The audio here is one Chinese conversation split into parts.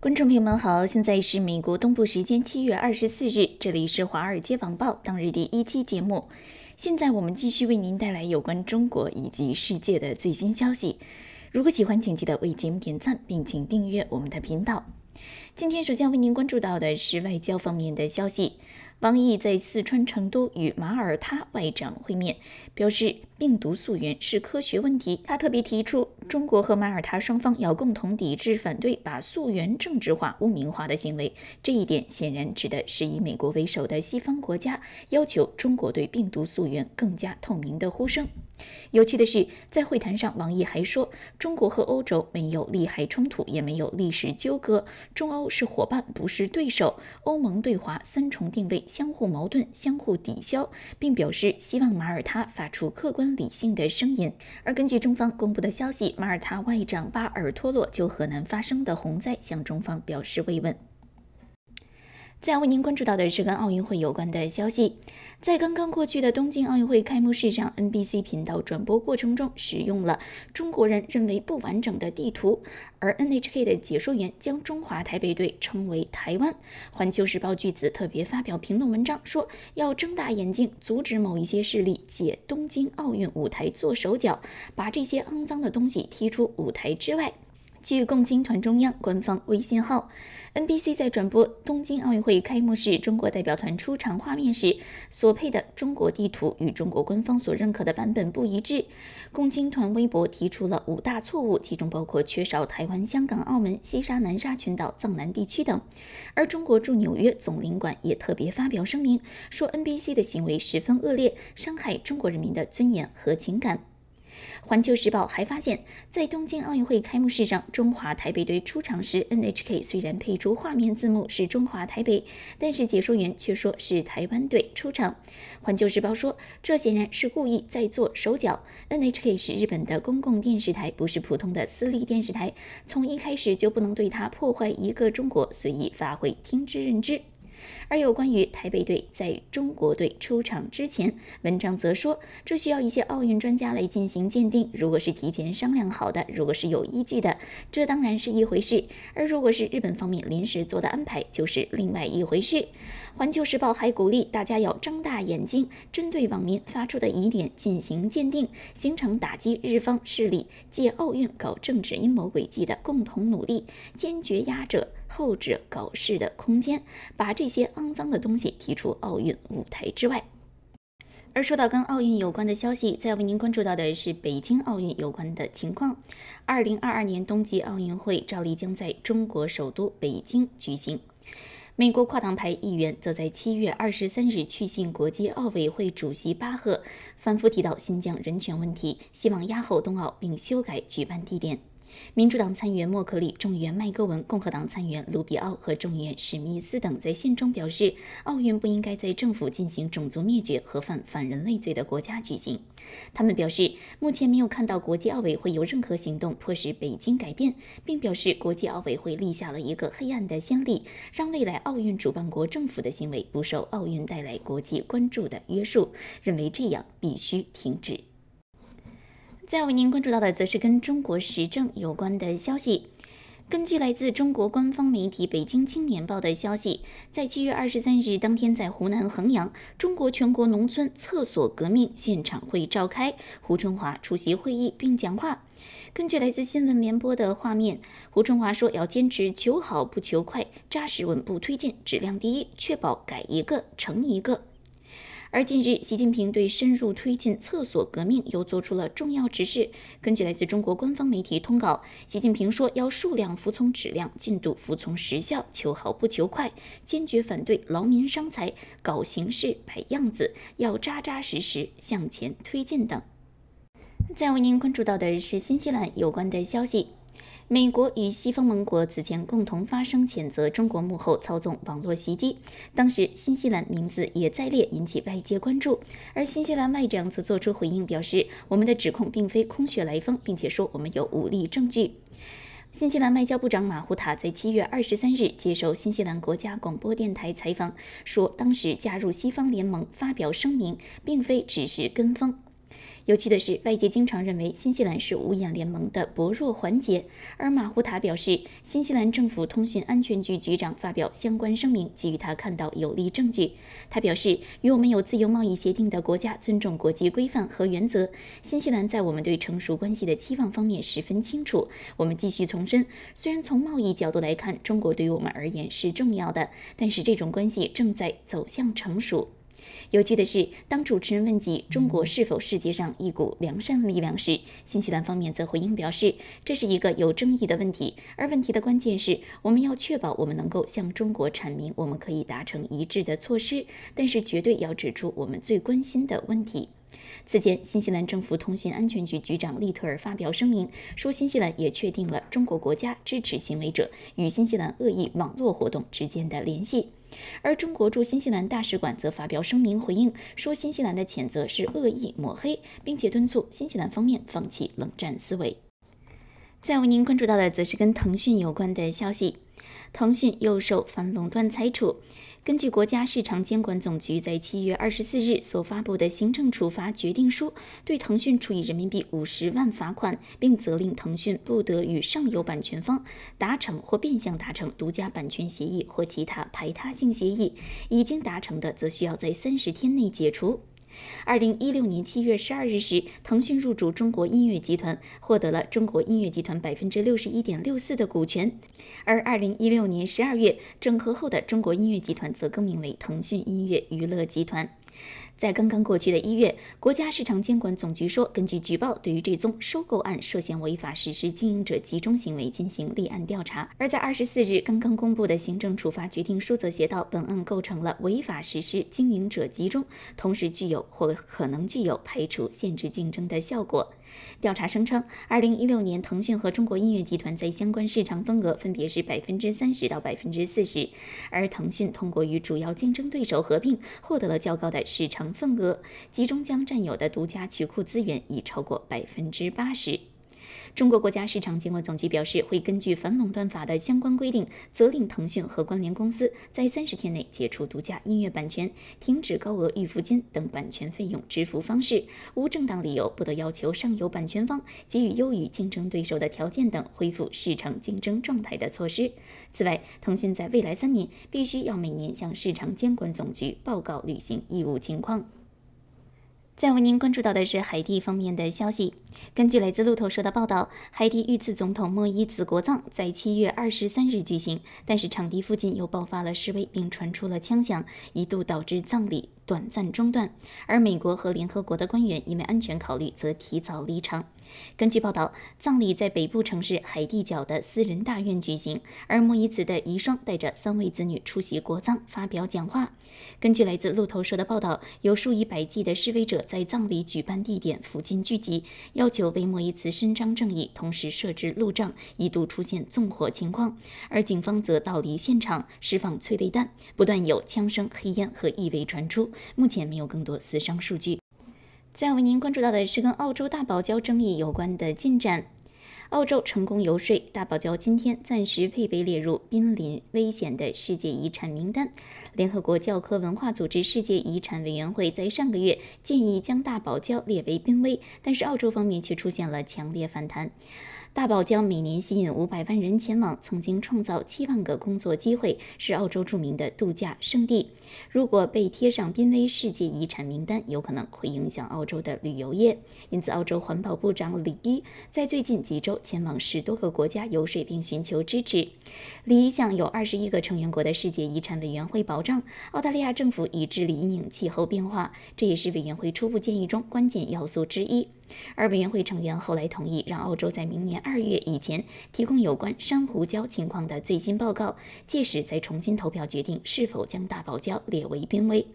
观众朋友们好，现在是美国东部时间七月二十四日，这里是《华尔街网报》当日第一期节目。现在我们继续为您带来有关中国以及世界的最新消息。如果喜欢，请记得为节目点赞，并请订阅我们的频道。今天首先为您关注到的是外交方面的消息。王毅在四川成都与马耳他外长会面，表示病毒溯源是科学问题。他特别提出，中国和马耳他双方要共同抵制反对把溯源政治化、污名化的行为。这一点显然指的是以美国为首的西方国家要求中国对病毒溯源更加透明的呼声。有趣的是，在会谈上，王毅还说，中国和欧洲没有利害冲突，也没有历史纠葛。中欧。是伙伴，不是对手。欧盟对华三重定位相互矛盾、相互抵消，并表示希望马耳他发出客观理性的声音。而根据中方公布的消息，马耳他外长巴尔托洛就河南发生的洪灾向中方表示慰问。再为您关注到的是跟奥运会有关的消息，在刚刚过去的东京奥运会开幕式上，NBC 频道转播过程中使用了中国人认为不完整的地图，而 NHK 的解说员将中华台北队称为台湾。环球时报据此特别发表评论文章，说要睁大眼睛，阻止某一些势力借东京奥运舞台做手脚，把这些肮脏的东西踢出舞台之外。据共青团中央官方微信号，NBC 在转播东京奥运会开幕式中国代表团出场画面时，所配的中国地图与中国官方所认可的版本不一致。共青团微博提出了五大错误，其中包括缺少台湾、香港、澳门、西沙、南沙群岛、藏南地区等。而中国驻纽约总领馆也特别发表声明，说 NBC 的行为十分恶劣，伤害中国人民的尊严和情感。环球时报还发现，在东京奥运会开幕式上，中华台北队出场时，NHK 虽然配出画面字幕是中华台北，但是解说员却说是台湾队出场。环球时报说，这显然是故意在做手脚。NHK 是日本的公共电视台，不是普通的私立电视台，从一开始就不能对它破坏一个中国随意发挥，听之任之。而有关于台北队在中国队出场之前，文章则说，这需要一些奥运专家来进行鉴定。如果是提前商量好的，如果是有依据的，这当然是一回事；而如果是日本方面临时做的安排，就是另外一回事。环球时报还鼓励大家要睁大眼睛，针对网民发出的疑点进行鉴定，形成打击日方势力、借奥运搞政治阴谋诡计的共同努力，坚决压着。后置搞事的空间，把这些肮脏的东西踢出奥运舞台之外。而说到跟奥运有关的消息，再为您关注到的是北京奥运有关的情况。二零二二年冬季奥运会照例将在中国首都北京举行。美国跨党派议员则在七月二十三日去信国际奥委会主席巴赫，反复提到新疆人权问题，希望压后冬奥并修改举办地点。民主党参议员默克里、众议员麦戈文、共和党参议员卢比奥和众议员史密斯等在信中表示，奥运不应该在政府进行种族灭绝和犯反人类罪的国家举行。他们表示，目前没有看到国际奥委会有任何行动迫使北京改变，并表示国际奥委会立下了一个黑暗的先例，让未来奥运主办国政府的行为不受奥运带来国际关注的约束，认为这样必须停止。再为您关注到的则是跟中国时政有关的消息。根据来自中国官方媒体《北京青年报》的消息，在七月二十三日当天，在湖南衡阳，中国全国农村厕所革命现场会召开，胡春华出席会议并讲话。根据来自新闻联播的画面，胡春华说：“要坚持求好不求快，扎实稳步推进，质量第一，确保改一个成一个。”而近日，习近平对深入推进厕所革命又做出了重要指示。根据来自中国官方媒体通稿，习近平说要数量服从质量，进度服从时效，求好不求快，坚决反对劳民伤财、搞形式、摆样子，要扎扎实实向前推进等。再为您关注到的是新西兰有关的消息。美国与西方盟国此前共同发声谴责中国幕后操纵网络袭击，当时新西兰名字也在列，引起外界关注。而新西兰外长则作出回应，表示我们的指控并非空穴来风，并且说我们有武力证据。新西兰外交部长马胡塔在七月二十三日接受新西兰国家广播电台采访，说当时加入西方联盟发表声明，并非只是跟风。有趣的是，外界经常认为新西兰是五眼联盟的薄弱环节，而马胡塔表示，新西兰政府通讯安全局局长发表相关声明，给予他看到有力证据。他表示，与我们有自由贸易协定的国家尊重国际规范和原则，新西兰在我们对成熟关系的期望方面十分清楚。我们继续重申，虽然从贸易角度来看，中国对于我们而言是重要的，但是这种关系正在走向成熟。有趣的是，当主持人问及中国是否世界上一股良善力量时，新西兰方面则回应表示，这是一个有争议的问题，而问题的关键是，我们要确保我们能够向中国阐明我们可以达成一致的措施，但是绝对要指出我们最关心的问题。此前，新西兰政府通信安全局局长利特尔发表声明说，新西兰也确定了中国国家支持行为者与新西兰恶意网络活动之间的联系。而中国驻新西兰大使馆则发表声明回应，说新西兰的谴责是恶意抹黑，并且敦促新西兰方面放弃冷战思维。再为您关注到的，则是跟腾讯有关的消息。腾讯又受反垄断裁处。根据国家市场监管总局在七月二十四日所发布的行政处罚决定书，对腾讯处以人民币五十万罚款，并责令腾讯不得与上游版权方达成或变相达成独家版权协议或其他排他性协议，已经达成的，则需要在三十天内解除。二零一六年七月十二日时，腾讯入主中国音乐集团，获得了中国音乐集团百分之六十一点六四的股权。而二零一六年十二月，整合后的中国音乐集团则更名为腾讯音乐娱乐集团。在刚刚过去的一月，国家市场监管总局说，根据举报，对于这宗收购案涉嫌违法实施经营者集中行为进行立案调查。而在二十四日刚刚公布的行政处罚决定书则写道，本案构成了违法实施经营者集中，同时具有或可能具有排除、限制竞争的效果。调查声称，二零一六年，腾讯和中国音乐集团在相关市场份额分别是百分之三十到百分之四十，而腾讯通过与主要竞争对手合并，获得了较高的市场。份额集中将占有的独家曲库资源已超过百分之八十。中国国家市场监管总局表示，会根据反垄断法的相关规定，责令腾讯和关联公司在三十天内解除独家音乐版权，停止高额预付金等版权费用支付方式，无正当理由不得要求上游版权方给予优于竞争对手的条件等，恢复市场竞争状态的措施。此外，腾讯在未来三年必须要每年向市场监管总局报告履行义务情况。再为您关注到的是海地方面的消息。根据来自路透社的报道，海地遇刺总统莫伊兹国葬在七月二十三日举行，但是场地附近又爆发了示威，并传出了枪响，一度导致葬礼。短暂中断，而美国和联合国的官员因为安全考虑则提早离场。根据报道，葬礼在北部城市海地角的私人大院举行，而莫伊茨的遗孀带着三位子女出席国葬，发表讲话。根据来自路透社的报道，有数以百计的示威者在葬礼举办地点附近聚集，要求为莫伊茨伸张正义，同时设置路障，一度出现纵火情况，而警方则到离现场，释放催泪弹，不断有枪声、黑烟和异味传出。目前没有更多死伤数据。再为您关注到的是跟澳洲大堡礁争议有关的进展。澳洲成功游说，大堡礁今天暂时未被列入濒临危险的世界遗产名单。联合国教科文化组织世界遗产委员会在上个月建议将大堡礁列为濒危，但是澳洲方面却出现了强烈反弹。大堡礁每年吸引五百万人前往，曾经创造七万个工作机会，是澳洲著名的度假胜地。如果被贴上濒危世界遗产名单，有可能会影响澳洲的旅游业。因此，澳洲环保部长李伊在最近几周。前往十多个国家游说并寻求支持，离益向有二十一个成员国的世界遗产委员会保障。澳大利亚政府已致力于应气候变化，这也是委员会初步建议中关键要素之一。而委员会成员后来同意让澳洲在明年二月以前提供有关珊瑚礁情况的最新报告，届时再重新投票决定是否将大堡礁列为濒危。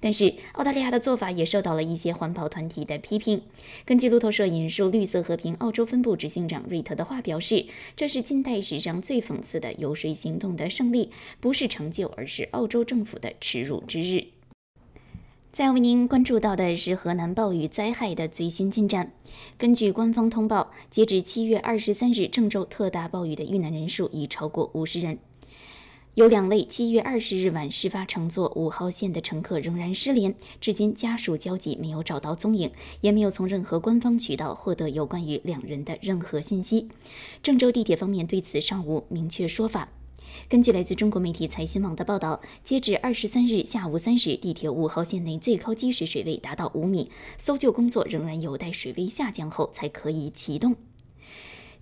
但是，澳大利亚的做法也受到了一些环保团体的批评。根据路透社引述绿色和平澳洲分部执行长瑞特的话表示：“这是近代史上最讽刺的游说行动的胜利，不是成就，而是澳洲政府的耻辱之日。”在为您关注到的是河南暴雨灾害的最新进展。根据官方通报，截至七月二十三日，郑州特大暴雨的遇难人数已超过五十人。有两位七月二十日晚事发乘坐五号线的乘客仍然失联，至今家属焦急，没有找到踪影，也没有从任何官方渠道获得有关于两人的任何信息。郑州地铁方面对此尚无明确说法。根据来自中国媒体财新网的报道，截至二十三日下午三时，地铁五号线内最高积水水位达到五米，搜救工作仍然有待水位下降后才可以启动。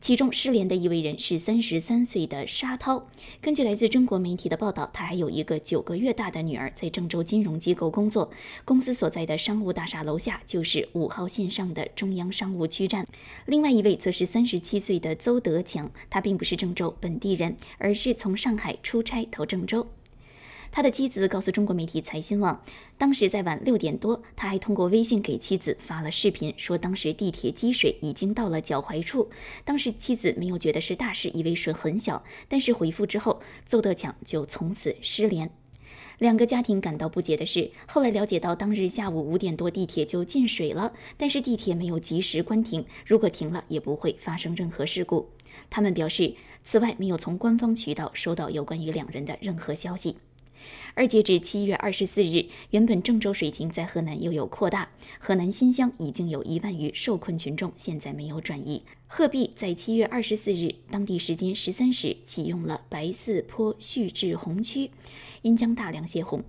其中失联的一位人是三十三岁的沙涛。根据来自中国媒体的报道，他还有一个九个月大的女儿，在郑州金融机构工作。公司所在的商务大厦楼下就是五号线上的中央商务区站。另外一位则是三十七岁的邹德强，他并不是郑州本地人，而是从上海出差到郑州。他的妻子告诉中国媒体财新网，当时在晚六点多，他还通过微信给妻子发了视频，说当时地铁积水已经到了脚踝处。当时妻子没有觉得是大事，以为水很小。但是回复之后，邹德强就从此失联。两个家庭感到不解的是，后来了解到当日下午五点多地铁就进水了，但是地铁没有及时关停，如果停了也不会发生任何事故。他们表示，此外没有从官方渠道收到有关于两人的任何消息。而截至七月二十四日，原本郑州水情在河南又有扩大，河南新乡已经有一万余受困群众现在没有转移。鹤壁在七月二十四日当地时间十三时启用了白寺坡蓄滞洪区，因将大量泄洪，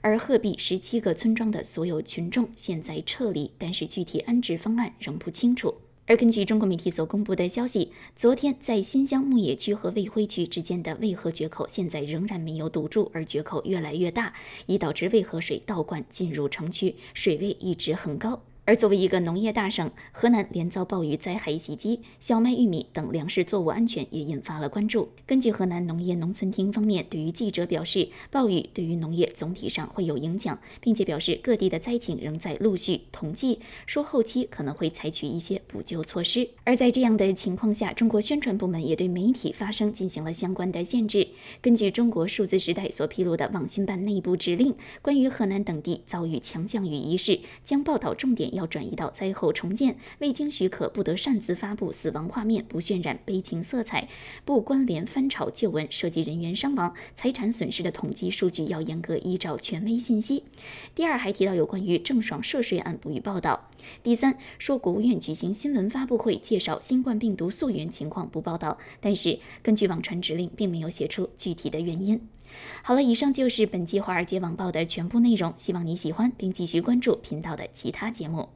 而鹤壁十七个村庄的所有群众现在撤离，但是具体安置方案仍不清楚。而根据中国媒体所公布的消息，昨天在新乡牧野区和卫辉区之间的渭河决口，现在仍然没有堵住，而决口越来越大，已导致渭河水倒灌进入城区，水位一直很高。而作为一个农业大省，河南连遭暴雨灾害袭击，小麦、玉米等粮食作物安全也引发了关注。根据河南农业农村厅方面对于记者表示，暴雨对于农业总体上会有影响，并且表示各地的灾情仍在陆续统计，说后期可能会采取一些补救措施。而在这样的情况下，中国宣传部门也对媒体发声进行了相关的限制。根据中国数字时代所披露的网信办内部指令，关于河南等地遭遇强降雨一事，将报道重点。要转移到灾后重建，未经许可不得擅自发布死亡画面，不渲染悲情色彩，不关联翻炒旧闻，涉及人员伤亡、财产损失的统计数据要严格依照权威信息。第二，还提到有关于郑爽涉税案不予报道。第三，说国务院举行新闻发布会介绍新冠病毒溯源情况不报道，但是根据网传指令，并没有写出具体的原因。好了，以上就是本期《华尔街网报》的全部内容。希望你喜欢，并继续关注频道的其他节目。